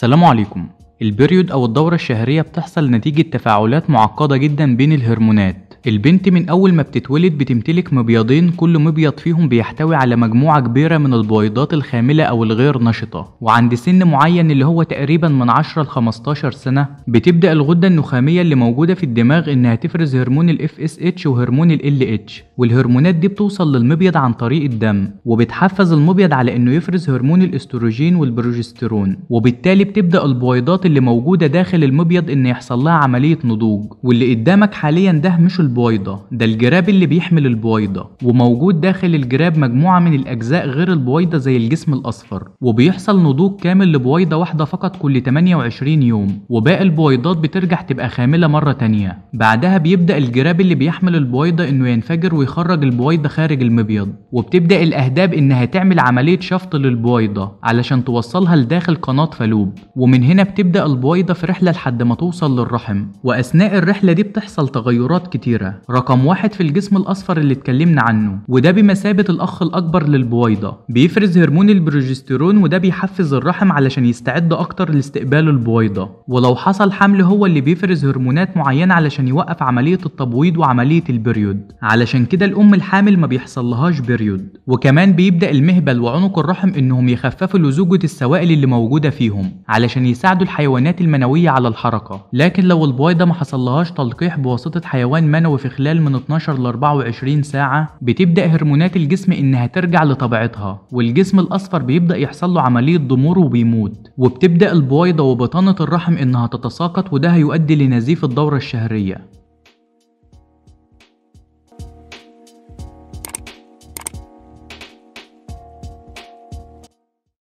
سلام عليكم البريود او الدورة الشهرية بتحصل نتيجة تفاعلات معقدة جدا بين الهرمونات البنت من أول ما بتتولد بتمتلك مبيضين كل مبيض فيهم بيحتوي على مجموعة كبيرة من البويضات الخاملة أو الغير نشطة وعند سن معين اللي هو تقريبا من 10 ل 15 سنة بتبدأ الغدة النخامية اللي موجودة في الدماغ إنها تفرز هرمون اس FSH وهرمون ال LH والهرمونات دي بتوصل للمبيض عن طريق الدم وبتحفز المبيض على إنه يفرز هرمون الاستروجين والبروجسترون وبالتالي بتبدأ البويضات اللي موجودة داخل المبيض إن يحصل لها عملية نضوج واللي قدامك حاليا ده مش البويضة ده الجراب اللي بيحمل البويضة وموجود داخل الجراب مجموعة من الأجزاء غير البويضة زي الجسم الأصفر وبيحصل نضوج كامل لبويضة واحدة فقط كل 28 يوم وباقي البويضات بترجع تبقى خاملة مرة تانية بعدها بيبدأ الجراب اللي بيحمل البويضة إنه ينفجر ويخرج البويضة خارج المبيض وبتبدأ الأهداب إنها تعمل عملية شفط للبويضة علشان توصلها لداخل قناة فالوب ومن هنا بتبدأ البويضة في رحلة لحد ما توصل للرحم وأثناء الرحلة دي بتحصل تغيرات كتيرة كبيرة رقم واحد في الجسم الأصفر اللي اتكلمنا عنه وده بمثابة الأخ الأكبر للبويضة بيفرز هرمون البروجستيرون وده بيحفز الرحم علشان يستعد أكتر لاستقبال البويضة ولو حصل حمل هو اللي بيفرز هرمونات معينة علشان يوقف عملية التبويض وعملية البريود علشان كده الأم الحامل ما بيحصلهاش بريود وكمان بيبدأ المهبل وعنق الرحم إنهم يخففوا لزوجة السوائل اللي موجودة فيهم علشان يساعدوا الحيوانات المنوية على الحركة لكن لو البويضة ما حصلهاش تلقيح بواسطة حيوان منوي وفي خلال من 12 ل 24 ساعة بتبدأ هرمونات الجسم إنها ترجع لطبيعتها والجسم الأصفر بيبدأ يحصل له عملية ضمور وبيموت وبتبدأ البويضة وبطانة الرحم إنها تتساقط وده هيؤدي لنزيف الدورة الشهرية